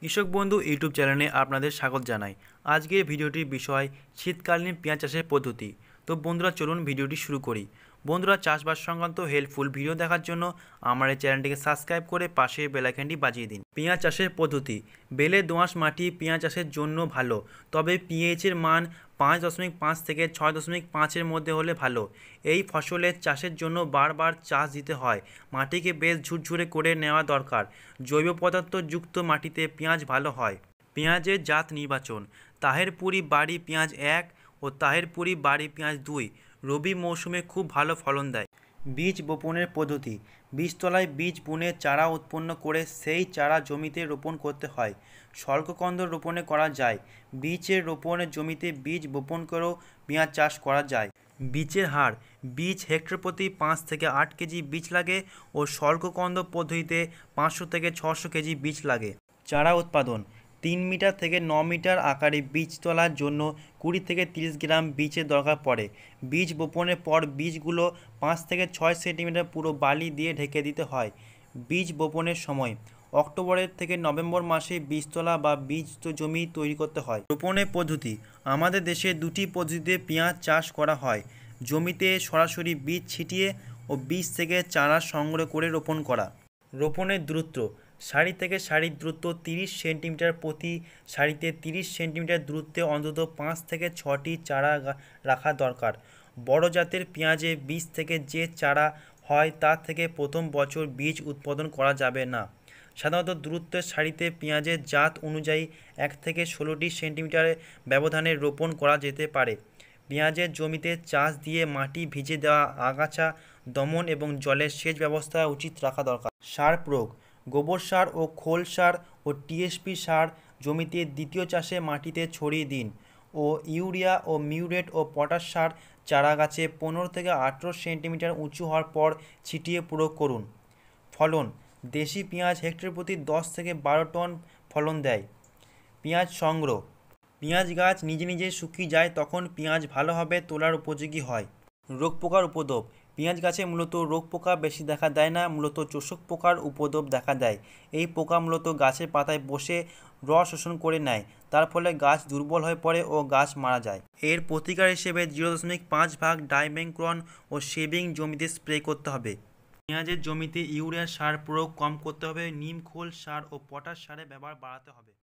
কৃষক বন্ধু ইউটিউব চ্যানেলে আপনাদের স্বাগত জানাই আজকের ভিডিওটির বিষয় শীতকালীন পেঁয়াজ চাষের পদ্ধতি তো বন্ধুরা চলুন ভিডিওটি শুরু করি বন্ধুরা চাষবাস সংক্রান্ত হেল্পফুল ভিডিও দেখার জন্য আমার এই চ্যানেলটিকে সাবস্ক্রাইব করে পাশে বেলাইকানটি বাজিয়ে দিন পেঁয়াজ চাষের পদ্ধতি বেলে দোঁয়াশ মাটি পেঁয়াজ চাষের জন্য ভালো তবে পিএইচের মান পাঁচ দশমিক পাঁচ থেকে ছয় দশমিক পাঁচের মধ্যে হলে ভালো এই ফসলের চাষের জন্য বারবার চাষ দিতে হয় মাটিকে বেশ ঝুরঝুরে করে নেওয়া দরকার জৈব পদার্থ যুক্ত মাটিতে পেঁয়াজ ভালো হয় পেঁয়াজের জাত নির্বাচন তাহেরপুরি বাড়ি পেঁয়াজ এক ও তাহেরপুরি বাড়ি পেঁয়াজ দুই রবি মৌসুমে খুব ভালো ফলন দেয় বীজ বপনের পদ্ধতি বীজতলায় বীজ বুনে চারা উৎপন্ন করে সেই চারা জমিতে রোপণ করতে হয় স্বল্পকন্দ রোপণে করা যায় বীজের রোপণের জমিতে বীজ বপন করেও পেঁয়াজ চাষ করা যায় বীজের হার বীজ হেক্টর প্রতি পাঁচ থেকে আট কেজি বীজ লাগে ও স্বল্পকন্দ পদ্ধতিতে পাঁচশো থেকে ছশো কেজি বীজ লাগে চারা উৎপাদন তিন মিটার থেকে ন মিটার আকারে বীজ তোলার জন্য কুড়ি থেকে ৩০ গ্রাম বীজের দরকার পড়ে বীজ বপনের পর বীজগুলো পাঁচ থেকে ছয় সেন্টিমিটার পুরো বালি দিয়ে ঢেকে দিতে হয় বীজ বপনের সময় অক্টোবরের থেকে নভেম্বর মাসে বীজতলা বা বীজ জমি তৈরি করতে হয় রোপণের পদ্ধতি আমাদের দেশে দুটি পদ্ধতিতে পেঁয়াজ চাষ করা হয় জমিতে সরাসরি বীজ ছিটিয়ে ও বীজ থেকে চারা সংগ্রহ করে রোপণ করা রোপণের দূরত্ব সারি থেকে সারির দূরত্ব তিরিশ সেন্টিমিটার প্রতি সারিতে তিরিশ সেন্টিমিটার দূরত্বে অন্তত পাঁচ থেকে ছটি চারা রাখা দরকার বড় জাতের পেঁয়াজে বীজ থেকে যে চারা হয় তা থেকে প্রথম বছর বীজ উৎপাদন করা যাবে না সাধারণত দূরত্বের সারিতে পেঁয়াজের জাত অনুযায়ী এক থেকে ষোলোটি সেন্টিমিটারের ব্যবধানে রোপণ করা যেতে পারে পেঁয়াজের জমিতে চাষ দিয়ে মাটি ভিজে দেওয়া আগাছা দমন এবং জলের সেচ ব্যবস্থা উচিত রাখা দরকার সার প্রয়োগ গোবর সার ও খোল সার ও টিএসপি সার জমিতে দ্বিতীয় চাষে মাটিতে ছড়িয়ে দিন ও ইউরিয়া ও মিউরেট ও পটাশ সার চারা গাছে পনেরো থেকে আঠেরো সেন্টিমিটার উঁচু হওয়ার পর ছিটিয়ে প্রয়োগ করুন ফলন দেশি পেঁয়াজ হেক্টর প্রতি দশ থেকে বারো টন ফলন দেয় পেঁয়াজ সংগ্রহ পেঁয়াজ গাছ নিজে নিজে শুকিয়ে যায় তখন পেঁয়াজ ভালোভাবে তোলার উপযোগী হয় রোগ পোকার উপদ্রব পেঁয়াজ গাছে মূলত রোগ পোকা বেশি দেখা দেয় না মূলত চোষক পোকার উপদ্রব দেখা দেয় এই পোকা মূলত গাছের পাতায় বসে রস শোষণ করে নেয় তার ফলে গাছ দুর্বল হয়ে পড়ে ও গাছ মারা যায় এর প্রতিকার হিসেবে জিরো দশমিক পাঁচ ভাগ ডাইমেংক্রন ও শেভিং জমিতে স্প্রে করতে হবে পেঁয়াজের জমিতে ইউরিয়া সার প্রয়োগ কম করতে হবে নিম খোল সার ও পটাশ সারের ব্যবহার বাড়াতে হবে